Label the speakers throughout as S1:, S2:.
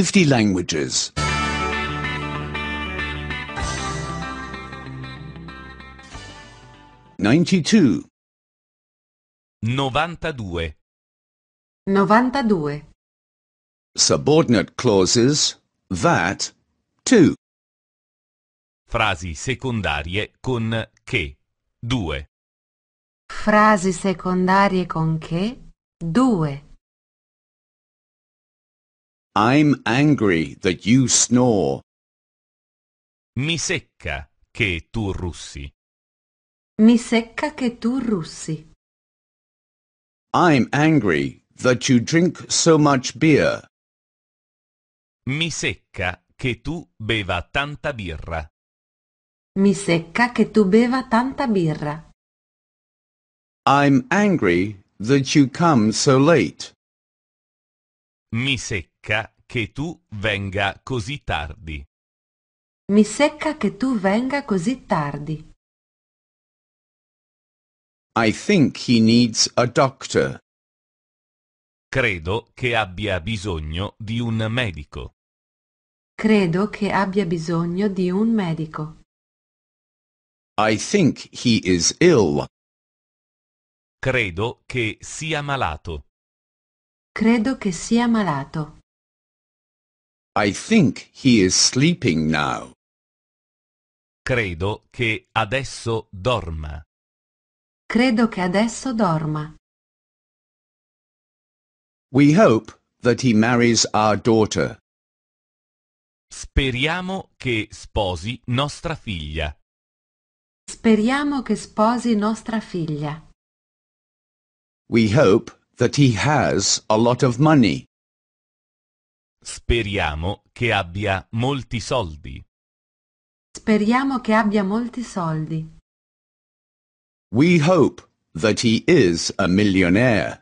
S1: 50 languages. 92.
S2: 92.
S3: 92.
S1: Subordinate clauses, that, to. Frasi
S2: secondarie con che, 2.
S3: Frasi secondarie con che, 2.
S1: I'm angry that you snore. Mi secca che tu russi.
S3: Mi secca che tu russi.
S1: I'm angry that you drink so much beer.
S2: Mi secca che tu beva tanta birra.
S3: Mi secca che tu beva tanta birra.
S1: I'm angry that you come so late. Mi secca che tu
S2: venga così tardi.
S3: Mi secca che tu venga così tardi.
S2: I think he needs a doctor. Credo che abbia bisogno di un medico.
S3: Credo che abbia bisogno di un medico.
S2: I think he is ill. Credo che sia malato.
S3: Credo che sia malato.
S2: I think he is sleeping now. Credo che adesso dorma.
S3: Credo che adesso dorma.
S1: We hope that he marries our daughter.
S2: Speriamo che sposi nostra figlia.
S3: Speriamo che sposi nostra figlia.
S1: We hope that he has a lot of money.
S2: Speriamo che abbia molti soldi.
S3: Speriamo che abbia molti soldi.
S1: We hope that he is a millionaire.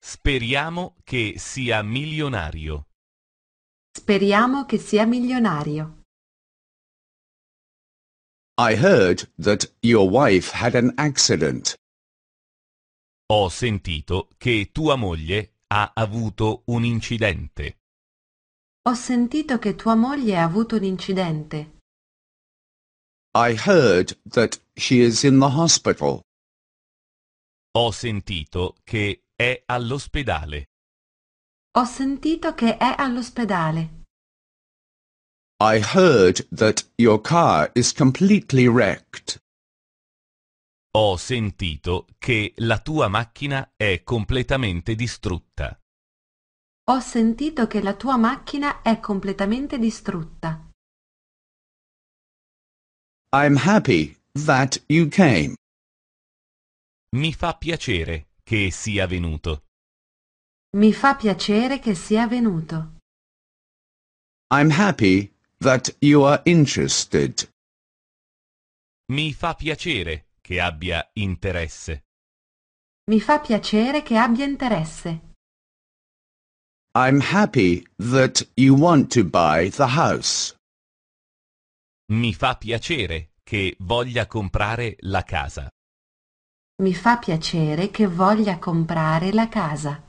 S2: Speriamo che sia milionario.
S3: Speriamo che sia milionario.
S1: I heard that your wife had an accident.
S2: Ho sentito che tua moglie ha avuto un incidente.
S3: Ho sentito che tua moglie ha avuto un incidente.
S1: I heard that she is in the hospital.
S2: Ho sentito che è all'ospedale.
S3: Ho sentito che è all'ospedale.
S1: I heard that your car is completely wrecked.
S2: Ho sentito che la tua macchina è completamente distrutta.
S3: Ho sentito che la tua macchina è completamente distrutta.
S1: I'm happy that you came. Mi fa
S2: piacere che sia venuto.
S3: Mi fa piacere che sia venuto.
S1: I'm happy that you are interested.
S2: Mi fa piacere che abbia interesse.
S3: Mi fa piacere che abbia interesse.
S1: I'm happy that you want to buy the house. Mi fa
S2: piacere che voglia comprare la casa.
S3: Mi fa piacere che voglia comprare la casa.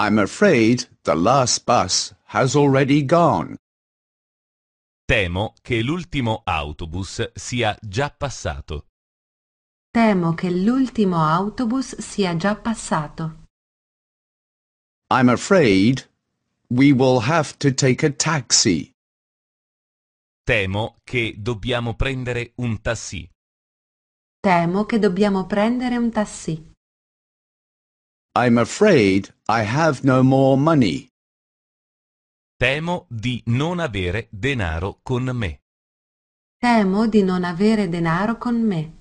S1: I'm afraid the last bus has already gone.
S2: Temo che l'ultimo autobus sia già passato.
S3: Temo che l'ultimo autobus sia già passato.
S1: I'm afraid we will have to take a taxi.
S2: Temo che dobbiamo prendere un taxi.
S3: Temo che dobbiamo prendere un taxi.
S1: I'm afraid I have no more money.
S2: Temo di non avere denaro con me.
S3: Temo di non avere denaro con me.